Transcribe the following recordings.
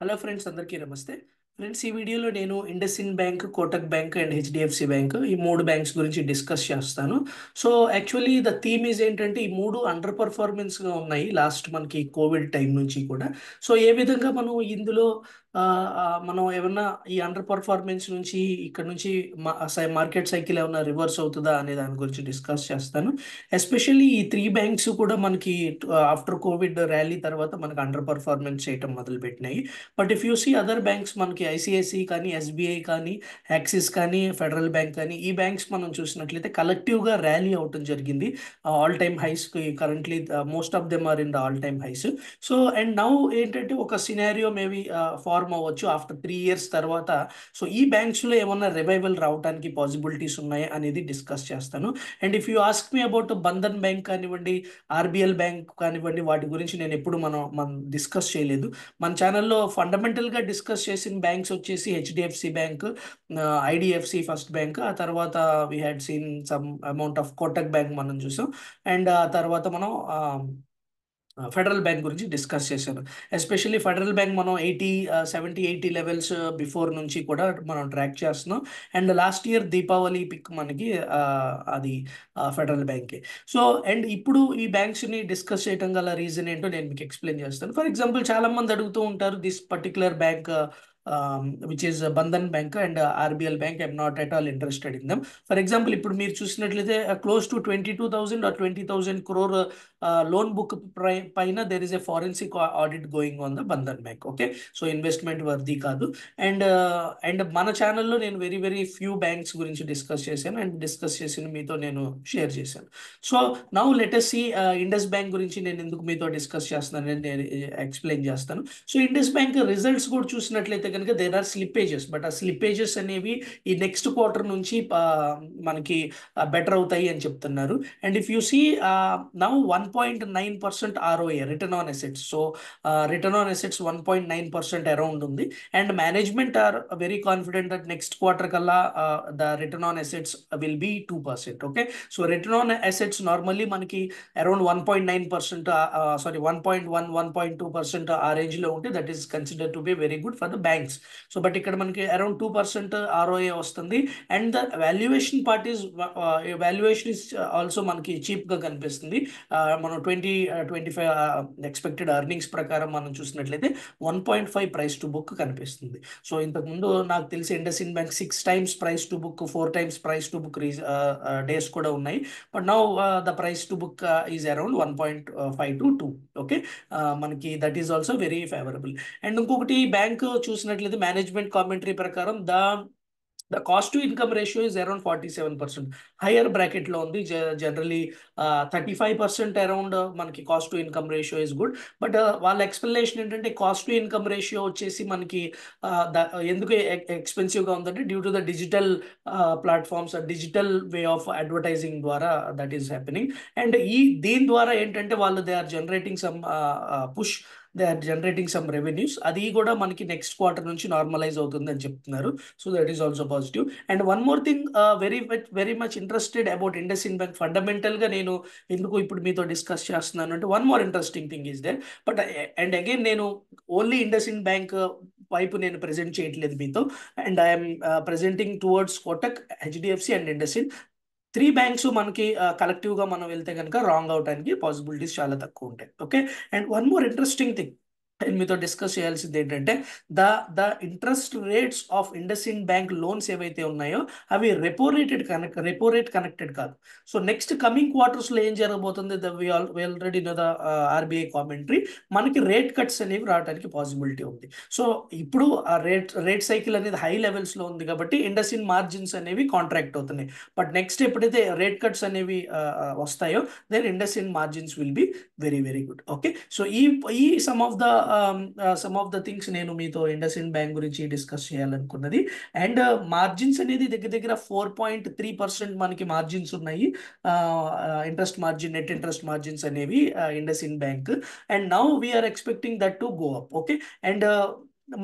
Hello friends, Andarki Namaste. Friends ఈ వీడియోలో నేను IndusInd bank Kotak bank and HDFC bank ఈ మూడు బ్యాంక్స్ గురించి డిస్కస్ చేస్తాను so actually the theme is ఏంటంటే ఈ మూడు అండర్ పర్ఫార్మెన్స్గా ఉన్నాయి లాస్ట్ మనకి కోవిడ్ టైం నుంచి కూడా సో ఏ విధంగా మనం ఇందులో మనం ఏమన్నా ఈ అండర్ పర్ఫార్మెన్స్ నుంచి ఇక్కడ నుంచి మార్కెట్ సైకిల్ ఏమన్నా రివర్స్ అవుతుందా అనే దాని గురించి డిస్కస్ చేస్తాను ఎస్పెషల్లీ ఈ త్రీ బ్యాంక్స్ కూడా మనకి ఆఫ్టర్ కోవిడ్ ర్యాలీ తర్వాత మనకి అండర్ పర్ఫార్మెన్స్ చేయటం మొదలుపెట్టినాయి but if you see other banks మనకి మనకి ఐసిఐసిఐ కానీ ఎస్బీఐ కానీ యాక్సిస్ కానీ ఫెడరల్ బ్యాంక్ కానీ ఈ బ్యాంక్స్ మనం చూసినట్లయితే కలెక్టివ్గా ర్యాలీ అవటం జరిగింది all time highs currently most of them are in the all time highs so and now ఏంటంటే ఒక సినారియో మేబీ ఫార్మ్ అవ్వచ్చు ఆఫ్టర్ త్రీ ఇయర్స్ తర్వాత సో ఈ బ్యాంక్స్లో ఏమన్నా రివైవల్ రావడానికి పాసిబిలిటీస్ ఉన్నాయా అనేది డిస్కస్ చేస్తాను and if you ask me about Bandhan bank కానివ్వండి ఆర్బిఎల్ బ్యాంక్ కానివ్వండి వాటి గురించి నేను ఎప్పుడు మనం మనం డిస్కస్ చేయలేదు మన ఛానల్లో ఫండమెంటల్గా డిస్కస్ చేసిన బ్యాంక్ బ్యాంక్స్ వచ్చేసి HDFC bank IDFC first bank ఆ తర్వాత we had seen some amount of Kotak bank మనం చూసాం అండ్ ఆ తర్వాత మనం ఫెడరల్ బ్యాంక్ గురించి డిస్కస్ చేశాను ఎస్పెషల్లీ ఫెడరల్ బ్యాంక్ మనం eighty seventy eighty levels before నుంచి కూడా మనం ట్రాక్ చేస్తున్నాం and last year Deepavali peak మనకి అది ఫెడరల్ బ్యాంకే సో అండ్ ఇప్పుడు ఈ బ్యాంక్స్ని డిస్కస్ చేయడం గల రీజన్ ఏంటో నేను మీకు ఎక్స్ప్లెయిన్ చేస్తాను ఫర్ ఎగ్జాంపుల్ చాలామంది అడుగుతూ ఉంటారు this particular bank which um, which Bandhan bank and RBL bank Bank. I'm at all all in them for example ఇప్పుడు మీరు చూసినట్లయితే close to twenty two thousand or twenty thousand crore loan book పైన there is a forensic audit going on the Bandhan bank okay so investment worthy కాదు and and uh, మన ఛానల్లో నేను very very few banks గురించి discuss చేశాను and discuss చేసిన మీతో నేను షేర్ చేశాను so now let's see Indus bank గురించి నేను ఎందుకు మీతో డిస్కస్ చేస్తున్నాను నేను ఎక్స్ప్లెయిన్ uh, చేస్తాను సో ఇండస్ బ్యాంక్ రిజల్ట్స్ కూడా చూసినట్లయితే కనుక దేర్ ఆర్ స్లిప్పేజెస్ బట్ ఆ స్లిప్పేజెస్ అనేవి ఈ నెక్స్ట్ క్వార్టర్ నుంచి మనకి బెటర్ అవుతాయి అని చెప్తున్నారు and if you see now one point nine percent ROA return on assets so return on assets one point nine percent around ఉంది and management are very confident that next quarter కల్లా the return on assets will be two percent okay so return on assets normally మనకి around one point nine percent sorry one point one one point two percent ఆ రేంజ్లో ఉంటే that is consider to be very good for the bank banks so but ఇక్కడ మనకి around two percent ROA వస్తుంది and the valuation part is valuation is also మనకి చీప్గా కనిపిస్తుంది మనం twenty twenty five expected earnings ప్రకారం మనం చూసినట్లయితే one point five price to book కనిపిస్తుంది సో ఇంతకు ముందు నాకు తెలిసి IndusInd bank six times price to book four times price to book days కూడా ఉన్నాయి but now the price to book is around one point five to two okay మనకి that is also very favourable and ఇంకొకటి bank చూసిన చూసినట్లయితే management commentary ప్రకారం the the cost to income ratio is around forty seven percent higher లో ఉంది generally thirty five percent around మనకి cost to income ratio is good but వాళ్ళ explanation ఏంటంటే cost to income ratio వచ్చేసి మనకి ఎందుకు ఎక్స్పెన్సివ్గా ఉందంటే due to the digital platforms digital way of advertising ద్వారా దట్ ఈస్ హ్యాపెనింగ్ అండ్ ఈ దీని ద్వారా ఏంటంటే వాళ్ళు they are generating some push they are generating some revenues అది కూడా మనకి నెక్స్ట్ క్వార్టర్ నుంచి నార్మలైజ్ అవుతుంది అని చెప్తున్నారు so that is also positive and one more thing very very much interested about IndusInd bank fundamental గా నేను ఎందుకు ఇప్పుడు మీతో డిస్కస్ చేస్తున్నాను అంటే one more interesting thing is there but and again నేను ఓన్లీ ఇండస్ ఇన్ బ్యాంక్ వైపు నేను ప్రెసెంట్ చేయట్లేదు మీతో and I'm presenting towards Kotak HDFC and IndusInd three banks మనకి కలెక్టివ్గా మనం వెళ్తే కనుక రాంగ్ అవడానికి పాసిబిలిటీస్ చాలా తక్కువ ఉంటాయి okay and one more interesting thing నేను మీతో డిస్కస్ చేయాల్సింది ఏంటంటే the the interest rates of IndusInd bank loans ఏవైతే ఉన్నాయో అవి repo rated connect repo rate connected కాదు సో నెక్స్ట్ కమింగ్ క్వార్టర్స్లో ఏం జరగబోతుంది the we all already know the RBI commentary మనకి రేట్ కట్స్ అనేవి రావడానికి పాసిబిలిటీ ఉంది సో ఇప్పుడు ఆ రేట్ రేట్ సైకిల్ అనేది హై లెవెల్స్లో ఉంది కాబట్టి ఇండస్ ఇన్ మార్జిన్స్ అనేవి కాంట్రాక్ట్ అవుతున్నాయి బట్ నెక్స్ట్ ఎప్పుడైతే రేట్ కట్స్ అనేవి uh, uh, వస్తాయో then IndusInd margins will be very very good okay so ఈ ఈ some of the some of the things నేను మీతో ఇండస్ ఇండ్ బ్యాంక్ గురించి డిస్కస్ చేయాలనుకున్నది అండ్ మార్జిన్స్ uh, అనేది దగ్గర దగ్గర ఫోర్ పాయింట్ త్రీ పర్సెంట్ మనకి మార్జిన్స్ ఉన్నాయి interest margin net interest margins అనేవి IndusInd bank and now we're expecting that to go up okay and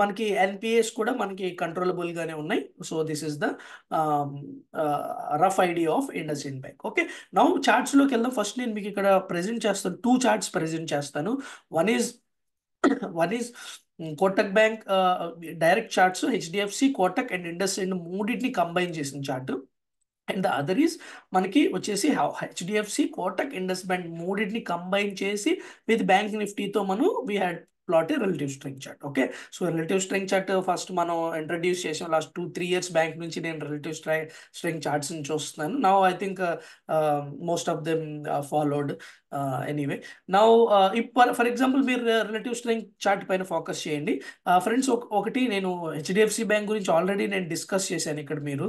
మనకి ఎన్పిఎస్ కూడా మనకి కంట్రోలబుల్గానే ఉన్నాయి so this is the rough idea of IndusInd bank okay now లోకి వెళ్దాం ఫస్ట్ నేను మీకు ఇక్కడ ప్రెజెంట్ చేస్తాను టూ చార్ట్స్ ప్రెజెంట్ చేస్తాను one is one is Kotak bank direct charts HDFC Kotak and Indus and మూడింటిని కంబైన్ చేసిన chart and the other is మనకి వచ్చేసి హెచ్డిఎఫ్సి కోటక్ ఇండస్ బ్యాంక్ మూడింటిని కంబైన్ చేసి విత్ బ్యాంక్ నిఫ్టీతో మనం we had plot relative strength chart okay so relative strength chart first మనం introduce చేసాం last two three years bank నుంచి నేను రిలేటివ్ స్ట్రై స్ట్రింగ్ నుంచి చూస్తున్నాను now I think most of them followed anyway నా ఇప్పుడు ఫర్ ఎగ్జాంపుల్ మీరు రిలేటివ్ స్ట్రింగ్ చార్ట్ పైన ఫోకస్ చేయండి ఫ్రెండ్స్ uh, ఒకటి నేను హెచ్డిఎఫ్సి బ్యాంక్ గురించి ఆల్రెడీ నేను డిస్కస్ చేశాను ఇక్కడ మీరు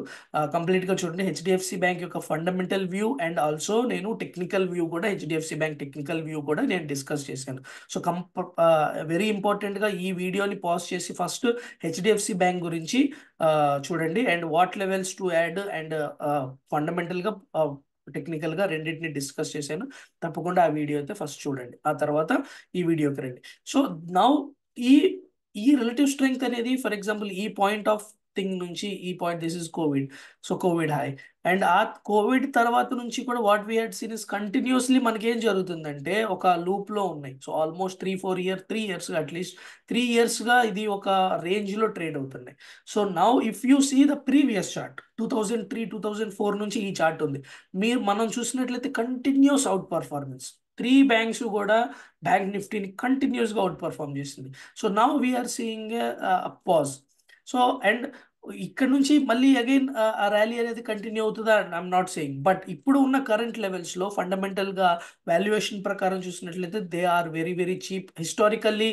కంప్లీట్గా uh, చూడండి హెచ్డిఎఫ్సి బ్యాంక్ యొక్క ఫండమెంటల్ వ్యూ అండ్ ఆల్సో నేను టెక్నికల్ వ్యూ కూడా హెచ్డిఎఫ్సి బ్యాంక్ టెక్నికల్ వ్యూ కూడా నేను డిస్కస్ చేశాను సో కంప వెరీ ఇంపార్టెంట్గా ఈ వీడియోని పాజ్ చేసి ఫస్ట్ హెచ్డిఎఫ్సి బ్యాంక్ గురించి చూడండి and what levels to add and ఫండమెంటల్గా టెక్నికల్గా రెండింటిని డిస్కస్ చేశాను తప్పకుండా ఆ వీడియో అయితే ఫస్ట్ చూడండి ఆ తర్వాత ఈ వీడియోకి రండి సో నౌ ఈ ఈ రిలేటివ్ స్ట్రెంగ్త్ అనేది ఫర్ ఎగ్జాంపుల్ ఈ పాయింట్ ఆఫ్ థింగ్ నుంచి ఈ point this is COVID so COVID high and uh COVID తర్వాత నుంచి కూడా what we had seen is continuously మనకేం జరుగుతుందంటే ఒక లూప్లో ఉన్నాయి so almost three four year three years at least three ఇయర్స్గా ఇది ఒక రేంజ్లో ట్రేడ్ అవుతున్నాయి so now if you see the previous chart two thousand three two thousand four నుంచి ఈ చార్ట్ ఉంది మీరు మనం చూసినట్లయితే continuous out performance three banks కూడా బ్యాంక్ నిఫ్టీని కంటిన్యూస్గా అవుట్ పర్ఫామ్ చేసింది so now we're seeing pause so and ఇక్కడ నుంచి మళ్ళీ అగైన్ ఆ ర్యాలీ అనేది కంటిన్యూ అవుతుందా ఐఎమ్ నాట్ సేయింగ్ బట్ ఇప్పుడు ఉన్న కరెంట్ లెవెల్స్లో ఫండమెంటల్గా వాల్యుయేషన్ ప్రకారం చూసినట్లయితే they are very very cheap historically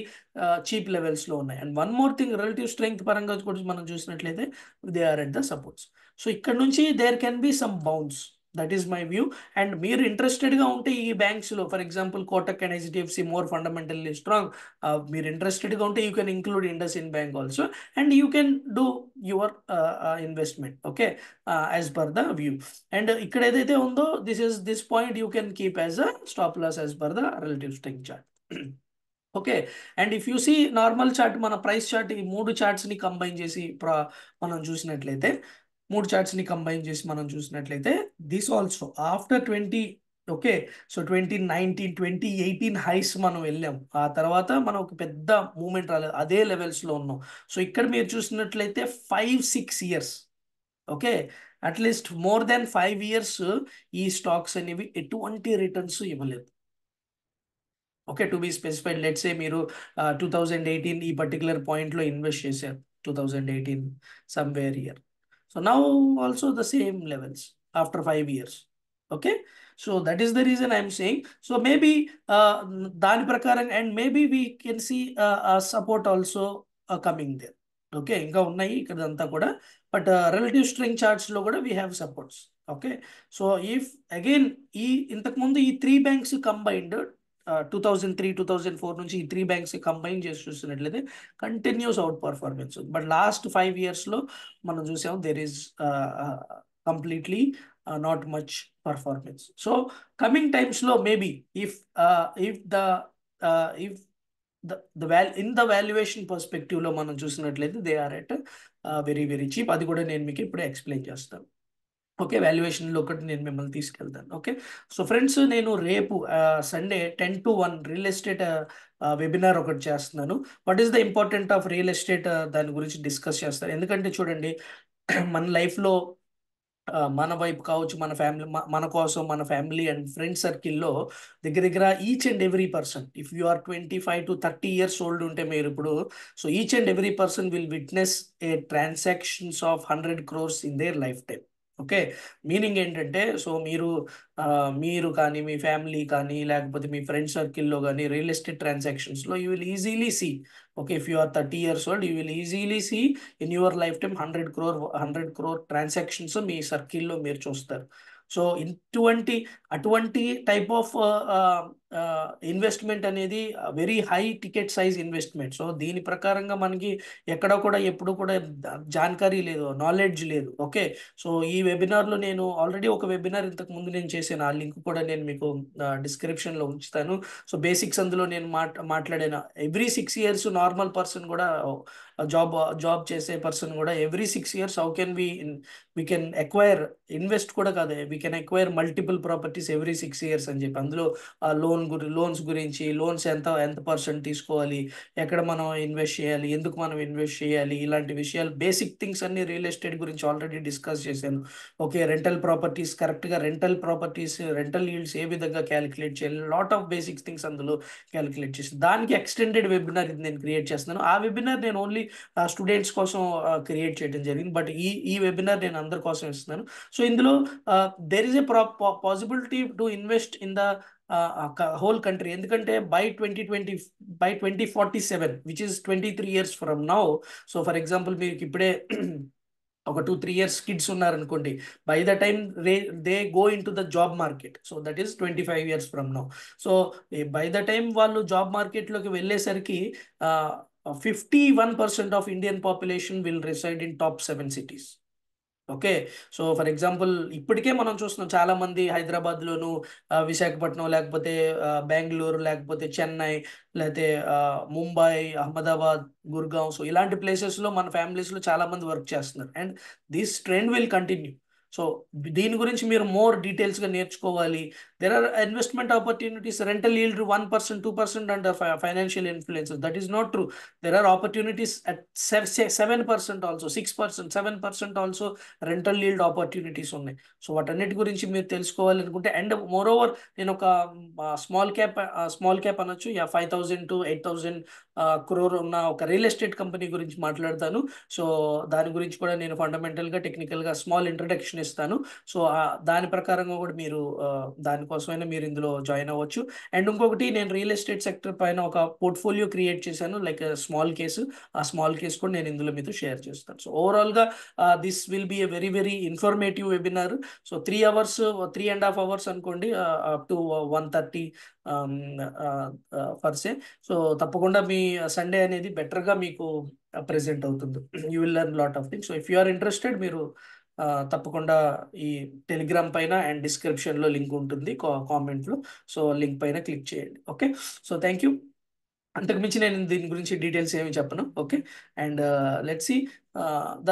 cheap లెవెల్స్లో ఉన్నాయి and one more thing relative strength పరంగా కూడా మనం చూసినట్లయితే they are at the supports so ఇక్కడ నుంచి there can be some bounce that is my view and మీరు ఇంట్రెస్టెడ్గా ఉంటే ఈ బ్యాంక్స్లో for example Kotak and HDFC more fundamentally strong మీరు ఇంట్రెస్టెడ్గా ఉంటే you can include IndusInd bank also and you can do your investment okay as per the view and ఇక్కడ ఏదైతే ఉందో this is this point you can keep as a stop loss as per the relative strength chart okay and if you see normal chart మన price chart ఈ మూడు చార్ట్స్ని combine చేసి మనం చూసినట్లయితే మూడు ని కంబైన్ చేసి మనం చూసినట్లయితే this also after twenty okay so twenty nineteen twenty eighteen highs మనం వెళ్ళాం ఆ తర్వాత మనం ఒక పెద్ద మూమెంట్ రాలేదు అదే లెవెల్స్లో ఉన్నాం సో ఇక్కడ మీరు చూసినట్లయితే five six years okay at least more than five years ఈ స్టాక్స్ అనేవి ఎటువంటి రిటర్న్స్ ఇవ్వలేదు okay to be specified let's a మీరు టూ థౌజండ్ ఎయిటీన్ ఈ పర్టికులర్ పాయింట్లో ఇన్వెస్ట్ చేశారు two thousand eighteen somewhere year So now also the same levels after five years. Okay. So that is the reason I'm saying. So maybe uh, Dani Prakaran and maybe we can see uh, uh, support also uh, coming there. Okay ఇంకా ఉన్నాయి ఇక్కడంతా కూడా but relative strength చార్ట్స్లో కూడా we have supports okay so if again ఈ ఇంతకుముందు ఈ three banks combined two thousand three two thousand four నుంచి ఈ త్రీ బ్యాంక్స్ కంబైన్ చేసి చూసినట్లయితే continuous out performance but last five ఇయర్స్లో మనం చూసాం there is completely not much performance so coming టైమ్స్లో maybe if if the if the వాల్ in the valuation perspective లో మనం చూసినట్లయితే they are at very very cheap అది కూడా నేను మీకు ఇప్పుడే ఎక్స్ప్లెయిన్ చేస్తాను ఓకే వాల్యుయేషన్లో ఒకటి నేను మిమ్మల్ని తీసుకెళ్తాను ఓకే సో ఫ్రెండ్స్ నేను రేపు Sunday ten to one real estate webinar ఒకటి చేస్తున్నాను what is the important of real estate దాని గురించి డిస్కస్ చేస్తాను ఎందుకంటే చూడండి మన లైఫ్లో మన వైపు కావచ్చు మన ఫ్యామిలీ మన కోసం మన ఫ్యామిలీ అండ్ ఫ్రెండ్స్ సర్కిల్లో దగ్గర దగ్గర each and every person if you are twenty five to thirty years old ఉంటే మీరు ఇప్పుడు so each and every person will witness a transactions of hundred crores in their lifetime okay meaning ఏంటంటే so మీరు మీరు కానీ మీ family కానీ లేకపోతే మీ friend సర్కిల్లో కానీ రియల్ ఎస్టేట్ ట్రాన్సాక్షన్స్లో you will easily see okay if you are thirty years old you will easily see in your lifetime hundred crore hundred crore transactions మీ సర్కిల్లో మీరు చూస్తారు సో ఇటువంటి అటువంటి టైప్ ఆఫ్ ఇన్వెస్ట్మెంట్ అనేది very high ticket size investment so దీని ప్రకారంగా మనకి ఎక్కడ కూడా ఎప్పుడు కూడా జాన్కారీ లేదు నాలెడ్జ్ లేదు ఓకే సో ఈ వెబినార్లో నేను ఆల్రెడీ ఒక వెబినార్ ఇంతకు ముందు నేను చేశాను ఆ లింక్ కూడా నేను మీకు డిస్క్రిప్షన్లో ఉంచుతాను సో బేసిక్స్ అందులో నేను మాట్ మాట్లాడిన every six years normal person కూడా జాబ్ జాబ్ చేసే పర్సన్ కూడా every six years how can we we can acquire invest కూడా కాదు we can acquire multiple properties every six years అని చెప్పి అందులో లోన్ లోన్ గురి లోన్స్ గురించి లోన్స్ ఎంత ఎంత పర్సెంట్ తీసుకోవాలి ఎక్కడ మనం ఇన్వెస్ట్ చేయాలి ఎందుకు మనం ఇన్వెస్ట్ చేయాలి ఇలాంటి విషయాలు బేసిక్ థింగ్స్ అన్ని రియల్ ఎస్టేట్ గురించి ఆల్రెడీ డిస్కస్ చేశాను ఓకే రెంటల్ ప్రాపర్టీస్ కరెక్ట్గా రెంటల్ ప్రాపర్టీస్ రెంటల్ ఈల్డ్స్ ఏ విధంగా క్యాలిక్యులేట్ చేయాలి లాట్ ఆఫ్ బేసిక్ థింగ్స్ అందులో క్యాలిక్యులేట్ చేసి దానికి ఎక్స్టెండెడ్ వెబినార్ ఇది నేను క్రియేట్ చేస్తున్నాను ఆ వెబినార్ నేను ఓన్లీ స్టూడెంట్స్ కోసం క్రియేట్ చేయడం జరిగింది బట్ ఈ ఈ వెబినార్ నేను అందరి కోసం ఇస్తున్నాను సో ఇందులో there is a possibility to invest in the whole country ఎందుకంటే by twenty twenty by twenty forty seven which is twenty three years from now so for example మీకు ఇప్పుడే ఒక టూ త్రీ ఇయర్స్ కిడ్స్ ఉన్నారనుకోండి by the time రే they go into the job market so that is twenty five years from now so by the time వాళ్ళు job మార్కెట్లోకి వెళ్ళేసరికి fifty one percent of Indian population will reside in top seven cities okay so for example ఇప్పటికే మనం చూస్తున్నాం చాలా మంది హైదరాబాద్లోను విశాఖపట్నం లేకపోతే బెంగళూరు లేకపోతే చెన్నై లేకపోతే ముంబై అహ్మదాబాద్ గుర్గావ్ సో ఇలాంటి ప్లేసెస్లో మన ఫ్యామిలీస్లో చాలా మంది వర్క్ చేస్తున్నారు and this trend will continue so దీని గురించి మీరు మోర్ డీటెయిల్స్గా నేర్చుకోవాలి there are investment opportunities rental yield one percent two percent and financial influences that is not true there are opportunities at seven percent also six percent seven percent also rental yield opportunities ఉన్నాయి so వాటన్నిటి గురించి మీరు తెలుసుకోవాలి అనుకుంటే and more moreover నేను ఒక small cap small cap అనొచ్చు యా five thousand to eight thousand crore ఉన్న ఒక రియల్ ఎస్టేట్ కంపెనీ గురించి మాట్లాడతాను సో దాని గురించి కూడా నేను ఫండమెంటల్గా టెక్నికల్గా స్మాల్ ఇంట్రడక్షన్ ఇన్ఫర్మేషన్ ఇస్తాను సో దాని ప్రకారంగా కూడా మీరు దానికోసమైనా మీరు ఇందులో జాయిన్ అవ్వచ్చు అండ్ ఇంకొకటి నేను రియల్ ఎస్టేట్ సెక్టర్ పైన ఒక పోర్ట్ఫోలియో క్రియేట్ చేశాను లైక్ స్మాల్ కేసు ఆ స్మాల్ కేసు కూడా నేను ఇందులో మీతో షేర్ చేస్తాను సో ఓవరాల్గా this will be a very very informative webinar so three hours three and half hours అనుకోండి up to one thirty per se so తప్పకుండా మీ సండే అనేది బెటర్గా మీకు ప్రెసెంట్ అవుతుంది you will learn lot of things so if you are interested మీరు తప్పకుండా ఈ టెలిగ్రామ్ పైన అండ్ డిస్క్రిప్షన్లో లింక్ ఉంటుంది కామెంట్లో సో లింక్ పైన క్లిక్ చేయండి ఓకే సో థ్యాంక్ యూ అంతకుమించి నేను దీని గురించి డీటెయిల్స్ ఏమి చెప్పను okay and let see the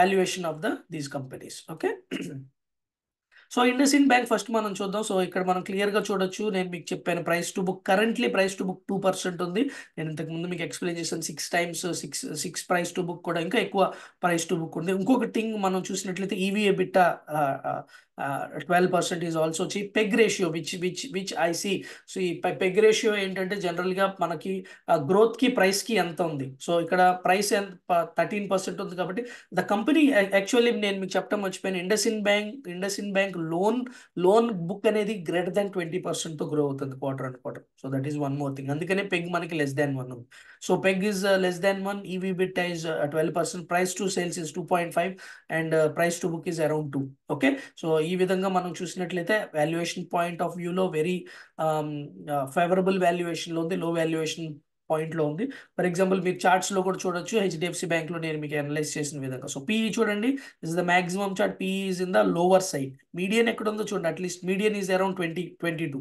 valuation of the these companies okay so IndusInd bank first మనం చూద్దాం సో ఇక్కడ మనం క్లియర్ గా చూడొచ్చు నేను మీకు చెప్పాను price to book currently price to book two percent ఉంది నేను ఇంతకు ముందు మీకు ఎక్స్ప్లెయిన్ చేశాను six times six six price to book కూడా ఇంకా ఎక్కువ ప్రైస్ టు బుక్ ఉంది ఇంకొక థింగ్ మనం చూసినట్లయితే EV e EBITDA twelve percent is also వచ్చి PEG ratio which which which I see so ఈ పెగ్ రేషియో ఏంటంటే జనరల్గా మనకి గ్రోత్కి uh, ప్రైస్కి ఎంత ఉంది సో ఇక్కడ ప్రైస్ ఎంత థర్టీన్ పర్సెంట్ ఉంది కాబట్టి ద కంపెనీ యాక్చువల్లీ నేను మీకు చెప్పడం మర్చిపోయాను in bank in bank loan loan book అనేది గ్రేటర్ దాన్ ట్వంటీ పర్సెంట్తో గ్రో అవుతుంది quarter and quarter so that is one more thing అందుకనే పెగ్ మనకి లెస్ దాన్ వన్ ఉంది so PEG is less than one EV EBITDA is twelve percent price to sales is two point five and price to book is around two okay so ఈ విధంగా మనం చూసినట్లయితే valuation point of వ్యూలో very favourable వాల్యుయేషన్లో ఉంది low valuation పాయింట్లో ఉంది for example మీరు చార్ట్స్ లో కూడా చూడొచ్చు హెచ్డిఎఫ్సి లో నేను మీకు అనలైజ్ చేసిన విధంగా సో పీఈ e చూడండి is the maximum chart PE in the lower side median ఎక్కడ ఉందో చూడండి at least median is around twenty twenty two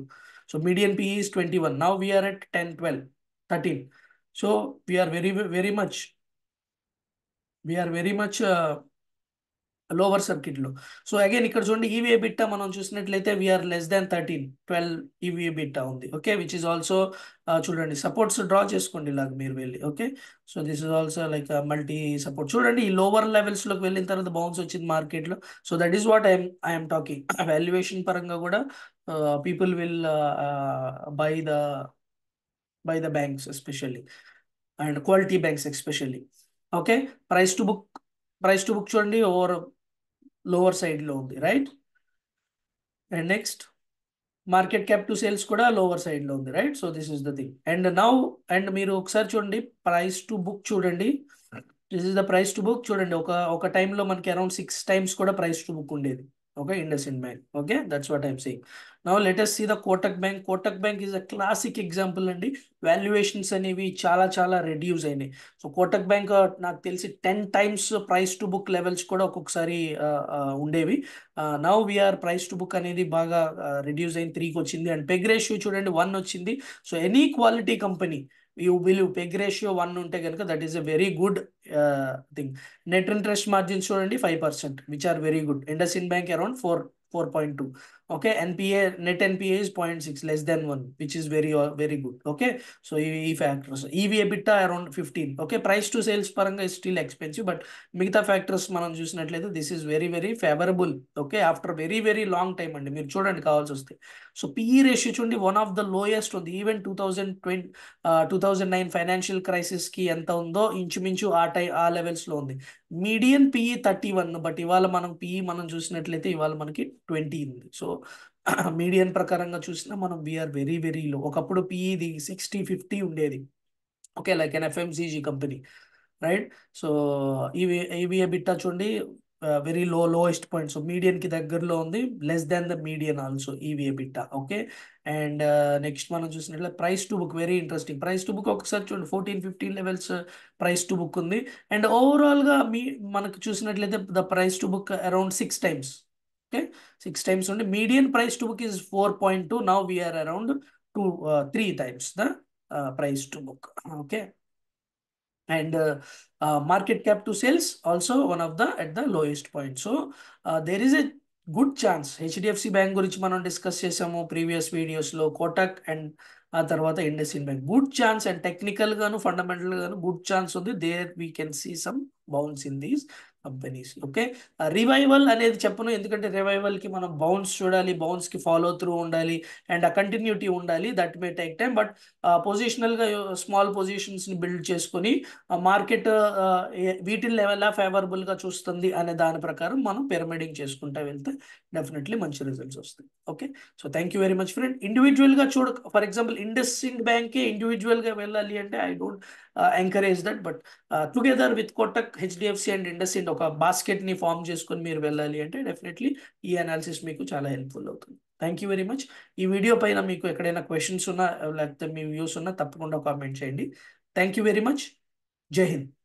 so median PE twenty one now we're at ten twelve thirteen so we're very very much we're very much lower సర్క్యూట్లో so again ఇక్కడ చూడండి EV e EBITDA మనం చూసినట్లయితే we're less than thirteen twelve EV EBITDA ఉంది okay which is also చూడండి supports draw చేసుకోండి ఇలాగ మీరు వెళ్ళి okay so this is also like multi support చూడండి ఈ లోవర్ లెవెల్స్లోకి వెళ్ళిన తర్వాత బౌన్స్ వచ్చింది మార్కెట్లో so that is what I'm I'm talking valuation పరంగా కూడా people will buy the buy the banks especially and quality banks especially okay price to book price to book చూడండి ఓవర్ లోవర్ సైడ్లో ఉంది right and next market cap to sales కూడా lower సైడ్లో ఉంది right so this is the thing and now and మీరు ఒకసారి చూడండి price to book చూడండి this is the price to book చూడండి ఒక ఒక టైంలో మనకి అరౌండ్ సిక్స్ టైమ్స్ కూడా ప్రైస్ టు బుక్ ఉండేది okay IndusInd Bank okay that's what I'm saying now let us see the Kotak Bank Kotak Bank is a classic example అండి వాల్యుయేషన్స్ అనేవి చాలా చాలా రెడ్యూస్ అయినాయి సో కోటక్ బ్యాంక్ నాకు తెలిసి ten times price to book levels కూడా ఒక్కొక్కసారి uh, uh, ఉండేవి now we're price to book అనేది బాగా రెడ్యూస్ అయిన త్రీకి వచ్చింది అండ్ పెగ్ రేషియో చూడండి వన్ వచ్చింది so any quality company you believe peg ratio 1 unte that is a very good uh, thing net interest margin only 5% which are very good IndusInd Bank around 4 4.2 okay npa net npa is 0.6 less than 1 which is very uh, very good okay so ev e factors ev ebitda around 15 okay price to sales paranga is still expensive but మిగతా factors మనం చూసినట్లయితే this is very very favourable okay after very very long time అండి మీరు చూడండి కావాల్సి వస్తే so PE ratio చూడండి one of the lowest ఉంది even two thousand twenty two thousand nine financial క్రైసిస్కి ఎంత ఉందో ఇంచుమించు ఆ టై ఆ లెవెల్స్లో ఉంది median PE thirty one but ఇవాళ మనం పిఈ e మనం చూసినట్లయితే ఇవాళ మనకి ట్వంటీ ఉంది సో మీడియం ప్రకారంగా చూసినా మనం వీఆర్ వెరీ వెరీ లో ఒకప్పుడు పిఈది సిక్స్టీ ఫిఫ్టీ ఉండేది okay like an FMCG company right so EV EV EBITDA చూడండి very low lowest point so మీడియన్కి దగ్గరలో ఉంది less than the median also EV EBITDA okay and next మనం చూసినట్లయితే price to book very interesting price to book ఒకసారి చూడండి fourteen fifteen levels price to book ఉంది and ఓవరాల్గా మీ మనకు చూసినట్లయితే the price to book around six times okay six times only median price to book is 4.2 now we are around two uh, three times the uh, price to book okay and uh, uh, market cap to sales also one of the at the lowest point so uh, there is a good chance HDFC bank గురించి మనం discuss చేసాము previous వీడియోస్లో Kotak and ఆ తర్వాత IndusInd bank good chance and technical గాను fundamental గాను good chance ఉంది there we can see some bounce in these companies okay revival అనేది చెప్పను ఎందుకంటే రివైవల్ కి మనం బౌన్స్ చూడాలి బౌన్స్ కి ఫాలో త్రూ ఉండాలి అండ్ ఆ కంటిన్యూటీ ఉండాలి that may take time but పొజిషనల్గా స్మాల్ పొజిషన్స్ ని బిల్డ్ చేసుకొని మార్కెట్ వీటిని ఫేవరబుల్ గా చూస్తుంది అనే దాని ప్రకారం మనం పిరమిడింగ్ చేసుకుంటూ వెళ్తే డెఫినెట్లీ మంచి రిజల్ట్స్ వస్తాయి okay so thank you very much friend individual గా చూడ for example IndusInd individual ఇండివిజువల్గా వెళ్ళాలి అంటే I don't encourage that but together with Kotak HDFC and IndusInd ఒక బాస్కెట్ని ఫామ్ చేసుకొని మీరు వెళ్ళాలి అంటే డెఫినెట్లీ ఈ అనాలిసిస్ మీకు చాలా హెల్ప్ఫుల్ అవుతుంది థ్యాంక్ యూ వెరీ మచ్ ఈ వీడియో పైన మీకు ఎక్కడైనా క్వశ్చన్స్ ఉన్నా లేకపోతే మీ వ్యూస్ ఉన్నా తప్పకుండా కామెంట్ చేయండి థ్యాంక్ యూ వెరీ మచ్ జై హింద్